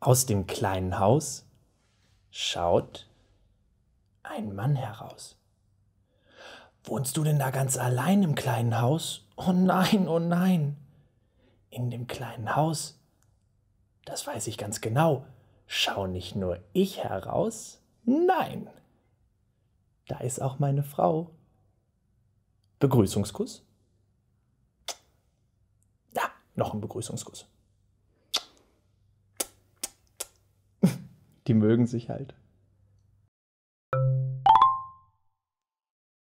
Aus dem kleinen Haus schaut ein Mann heraus. Wohnst du denn da ganz allein im kleinen Haus? Oh nein, oh nein. In dem kleinen Haus, das weiß ich ganz genau, schau nicht nur ich heraus, nein. Da ist auch meine Frau. Begrüßungskuss? Da, noch ein Begrüßungskuss. die mögen sich halt.